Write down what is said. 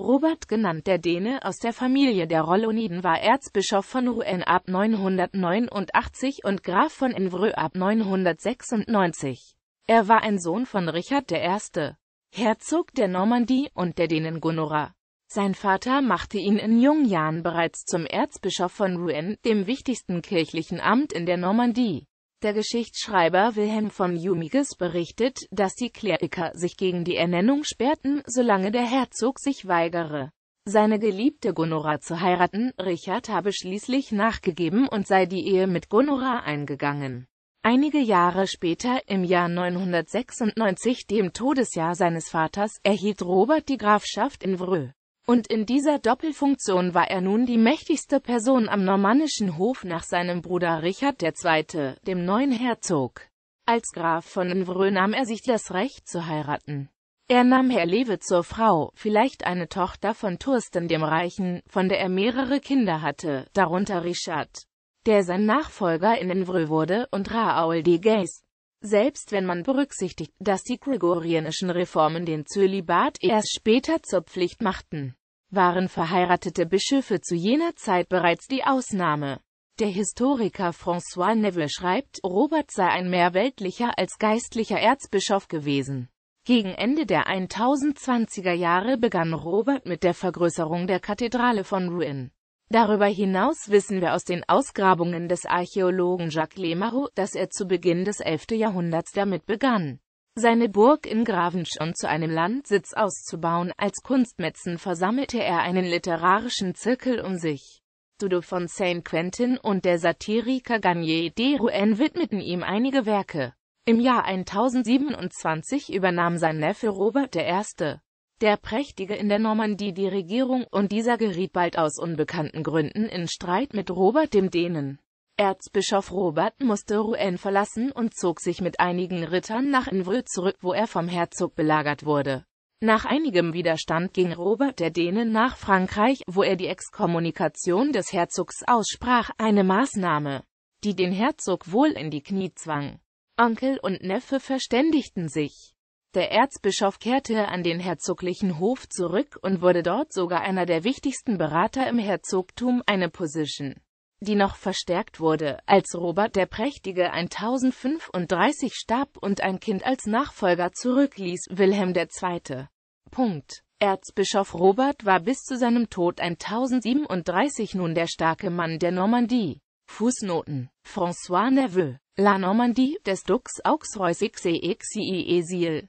Robert genannt der Däne aus der Familie der Rolloniden war Erzbischof von Rouen ab 989 und Graf von Evreux ab 996. Er war ein Sohn von Richard I., Herzog der Normandie und der Dänen Gunora. Sein Vater machte ihn in jungen Jahren bereits zum Erzbischof von Rouen, dem wichtigsten kirchlichen Amt in der Normandie. Der Geschichtsschreiber Wilhelm von Jumiges berichtet, dass die Kleriker sich gegen die Ernennung sperrten, solange der Herzog sich weigere, seine geliebte Gunora zu heiraten. Richard habe schließlich nachgegeben und sei die Ehe mit Gunora eingegangen. Einige Jahre später, im Jahr 996, dem Todesjahr seines Vaters, erhielt Robert die Grafschaft in Vreux. Und in dieser Doppelfunktion war er nun die mächtigste Person am normannischen Hof nach seinem Bruder Richard II., dem neuen Herzog. Als Graf von Evreux nahm er sich das Recht zu heiraten. Er nahm Herr Lewe zur Frau, vielleicht eine Tochter von Thursten dem Reichen, von der er mehrere Kinder hatte, darunter Richard, der sein Nachfolger in Evreux wurde, und Raoul de Geis, selbst wenn man berücksichtigt, dass die gregorianischen Reformen den Zölibat erst später zur Pflicht machten, waren verheiratete Bischöfe zu jener Zeit bereits die Ausnahme. Der Historiker François Neville schreibt, Robert sei ein mehr weltlicher als geistlicher Erzbischof gewesen. Gegen Ende der 1020er Jahre begann Robert mit der Vergrößerung der Kathedrale von Rouen. Darüber hinaus wissen wir aus den Ausgrabungen des Archäologen Jacques Lemaroux, dass er zu Beginn des 11. Jahrhunderts damit begann, seine Burg in Gravenschon zu einem Landsitz auszubauen. Als Kunstmetzen versammelte er einen literarischen Zirkel um sich. Dudo von Saint-Quentin und der Satiriker Garnier de Rouen widmeten ihm einige Werke. Im Jahr 1027 übernahm sein Neffe Robert I der Prächtige in der Normandie die Regierung, und dieser geriet bald aus unbekannten Gründen in Streit mit Robert dem Dänen. Erzbischof Robert musste Rouen verlassen und zog sich mit einigen Rittern nach Invreux zurück, wo er vom Herzog belagert wurde. Nach einigem Widerstand ging Robert der Dänen nach Frankreich, wo er die Exkommunikation des Herzogs aussprach, eine Maßnahme, die den Herzog wohl in die Knie zwang. Onkel und Neffe verständigten sich. Der Erzbischof kehrte an den herzoglichen Hof zurück und wurde dort sogar einer der wichtigsten Berater im Herzogtum, eine Position, die noch verstärkt wurde, als Robert der Prächtige 1035 starb und ein Kind als Nachfolger zurückließ, Wilhelm II. Punkt. Erzbischof Robert war bis zu seinem Tod 1037 nun der starke Mann der Normandie. Fußnoten François Neveu, La Normandie, des Dux Auxrois XEXIE Esil.